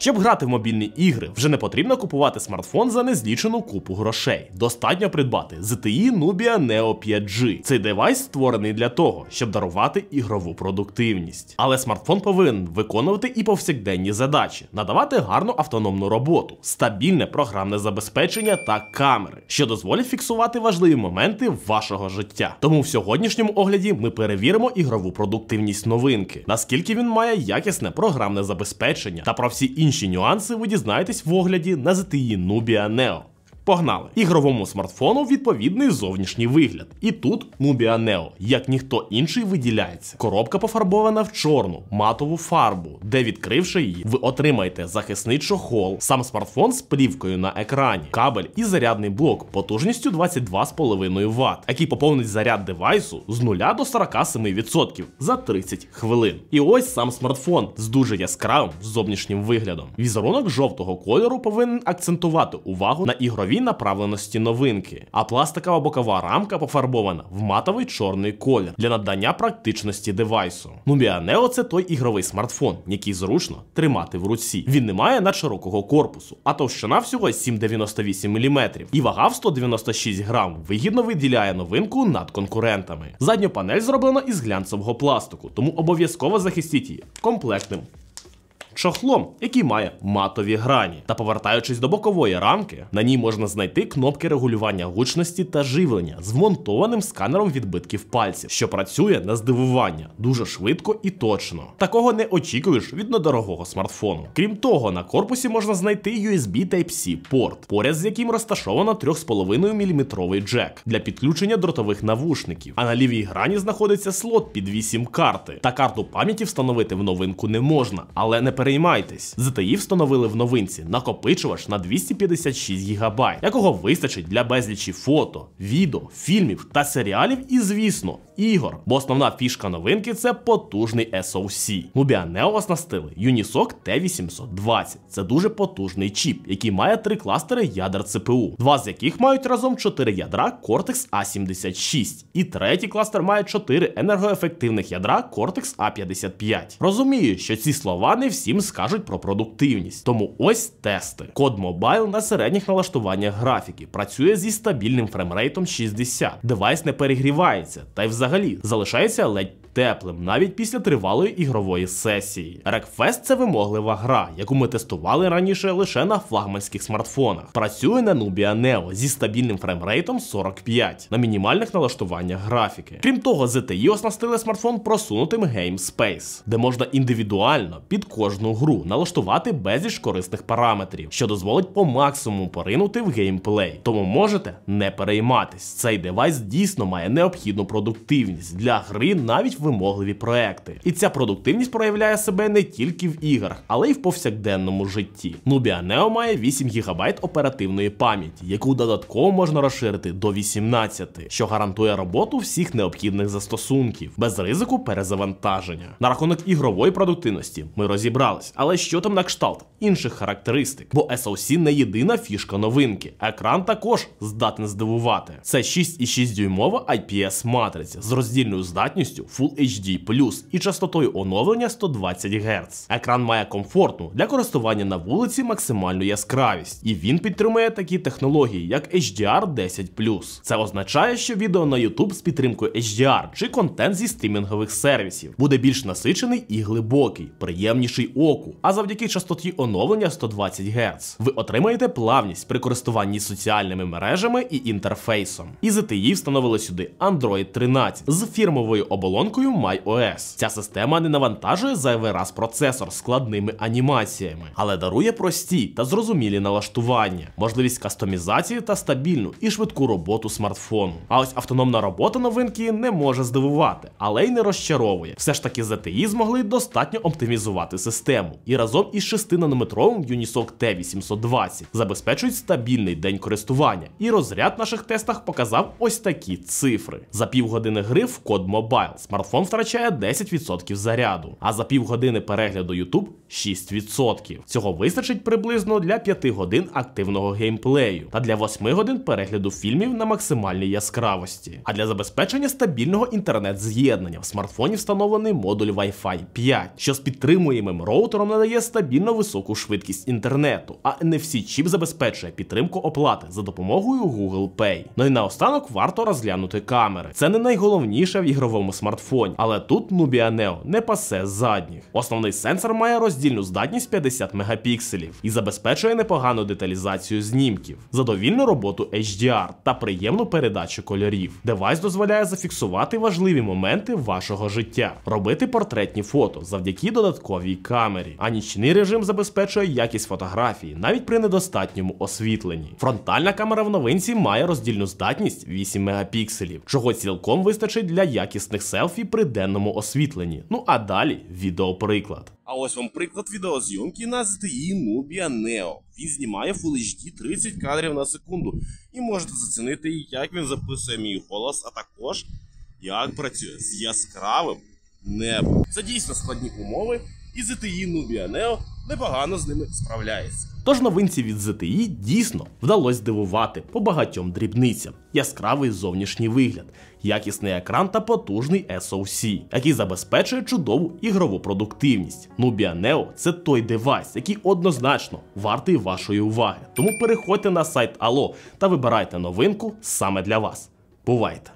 Щоб грати в мобільні ігри, вже не потрібно купувати смартфон за незлічену купу грошей. Достатньо придбати ZTE Nubia Neo 5G. Цей девайс створений для того, щоб дарувати ігрову продуктивність. Але смартфон повинен виконувати і повсякденні задачі, надавати гарну автономну роботу, стабільне програмне забезпечення та камери, що дозволять фіксувати важливі моменти вашого життя. Тому в сьогоднішньому огляді ми перевіримо ігрову продуктивність новинки, наскільки він має якісне програмне забезпечення та про всі інші. Інші нюанси ви дізнаєтесь в огляді на ZTE Nubia Neo. Погнали! Ігровому смартфону відповідний зовнішній вигляд. І тут Nubia Neo, як ніхто інший виділяється. Коробка пофарбована в чорну матову фарбу, де, відкривши її, ви отримаєте захисний чохол, сам смартфон з плівкою на екрані, кабель і зарядний блок потужністю 22,5 Вт, який поповнить заряд девайсу з 0 до 47% за 30 хвилин. І ось сам смартфон з дуже яскравим зовнішнім виглядом. Візерунок жовтого кольору повинен акцентувати увагу на ігровій кольорові направленості новинки, а пластикова бокова рамка пофарбована в матовий чорний колір для надання практичності девайсу. Nubia Neo – це той ігровий смартфон, який зручно тримати в руці. Він не має надширокого корпусу, а товщина всього 7,98 мм і вага в 196 грам вигідно виділяє новинку над конкурентами. Задню панель зроблена із глянцевого пластику, тому обов'язково захистіть її комплектним чохлом, який має матові грані. Та повертаючись до бокової рамки, на ній можна знайти кнопки регулювання гучності та живлення з вмонтованим сканером відбитків пальців, що працює на здивування дуже швидко і точно. Такого не очікуєш від недорогого смартфону. Крім того, на корпусі можна знайти USB Type-C порт, поряд з яким розташовано 3,5 мм джек для підключення дротових навушників. А на лівій грані знаходиться слот під 8 карти. Та карту пам'яті встановити в новинку не можна, але не перед переймайтесь. ZTE встановили в новинці накопичувач на 256 ГБ, якого вистачить для безлічі фото, відео, фільмів та серіалів, і, звісно, ігор. Бо основна фішка новинки це потужний SoC. Nubia Neo оснастили Unisoc T820. Це дуже потужний чіп, який має три кластери ядер ЦПУ, два з яких мають разом чотири ядра Cortex A76. І третій кластер має чотири енергоефективних ядра Cortex A55. Розумію, що ці слова не всім їм скажуть про продуктивність. Тому ось тести. Код мобайл на середніх налаштуваннях графіки працює зі стабільним фреймрейтом 60. Девайс не перегрівається та й взагалі залишається ледь теплим навіть після тривалої ігрової сесії. Рекфест це вимоглива гра, яку ми тестували раніше лише на флагманських смартфонах. Працює на Nubia Neo зі стабільним фреймрейтом 45 на мінімальних налаштуваннях графіки. Крім того, ZTE оснастили смартфон просунутим Game Space, де можна індивідуально під кожну гру налаштувати безліч корисних параметрів, що дозволить по максимуму поринути в геймплей. Тому можете не перейматись. Цей девайс дійсно має необхідну продуктивність для гри навіть в вимогливі проекти. І ця продуктивність проявляє себе не тільки в іграх, але й в повсякденному житті. Nubia Neo має 8 ГБ оперативної пам'яті, яку додатково можна розширити до 18, що гарантує роботу всіх необхідних застосунків, без ризику перезавантаження. На рахунок ігрової продуктивності ми розібрались, але що там на кшталт інших характеристик? Бо SoC не єдина фішка новинки. Екран також здатен здивувати. Це 6,6 дюймова IPS матриця з роздільною здатністю Full Full HD і частотою оновлення 120 Гц. Екран має комфортну для користування на вулиці максимальну яскравість, і він підтримує такі технології, як HDR 10 Це означає, що відео на YouTube з підтримкою HDR чи контент зі стрімінгових сервісів буде більш насичений і глибокий, приємніший оку. А завдяки частоті оновлення 120 Гц ви отримаєте плавність при користуванні соціальними мережами і інтерфейсом. І ZTE встановили сюди Android 13 з фірмовою оболонкою підтримкою MyOS. Ця система не навантажує зайвий раз процесор складними анімаціями, але дарує прості та зрозумілі налаштування, можливість кастомізації та стабільну і швидку роботу смартфону. А ось автономна робота новинки не може здивувати, але й не розчаровує. Все ж таки ZTE змогли достатньо оптимізувати систему і разом із 6-нанометровим Unisoc T820 забезпечують стабільний день користування. І розряд наших тестах показав ось такі цифри. За півгодини гри в код мобайл смартфон телефон втрачає 10% заряду, а за півгодини перегляду YouTube 6%. Цього вистачить приблизно для 5 годин активного геймплею та для 8 годин перегляду фільмів на максимальній яскравості. А для забезпечення стабільного інтернет-з'єднання в смартфоні встановлений модуль Wi-Fi 5, що з підтримуємим роутером надає стабільно високу швидкість інтернету, а NFC чіп забезпечує підтримку оплати за допомогою Google Pay. Ну і наостанок варто розглянути камери. Це не найголовніше в ігровому смартфоні фоні, але тут Nubia Neo не пасе задніх. Основний сенсор має роздільну здатність 50 мегапікселів і забезпечує непогану деталізацію знімків, задовільну роботу HDR та приємну передачу кольорів. Девайс дозволяє зафіксувати важливі моменти вашого життя, робити портретні фото завдяки додатковій камері, а нічний режим забезпечує якість фотографії навіть при недостатньому освітленні. Фронтальна камера в новинці має роздільну здатність 8 мегапікселів, чого цілком вистачить для якісних селфі при денному освітленні. Ну а далі відеоприклад. А ось вам приклад відеозйомки на ZTE Nubia Neo. Він знімає Full HD 30 кадрів на секунду. І можете зацінити, як він записує мій голос, а також як працює з яскравим небом. Це дійсно складні умови і ZTE Nubia Neo непогано з ними справляється. Тож новинці від ZTE дійсно вдалося здивувати по багатьом дрібницям: яскравий зовнішній вигляд, якісний екран та потужний SoC, який забезпечує чудову ігрову продуктивність. Nubia Neo це той девайс, який однозначно вартий вашої уваги. Тому переходьте на сайт Allo та вибирайте новинку саме для вас. Бувайте!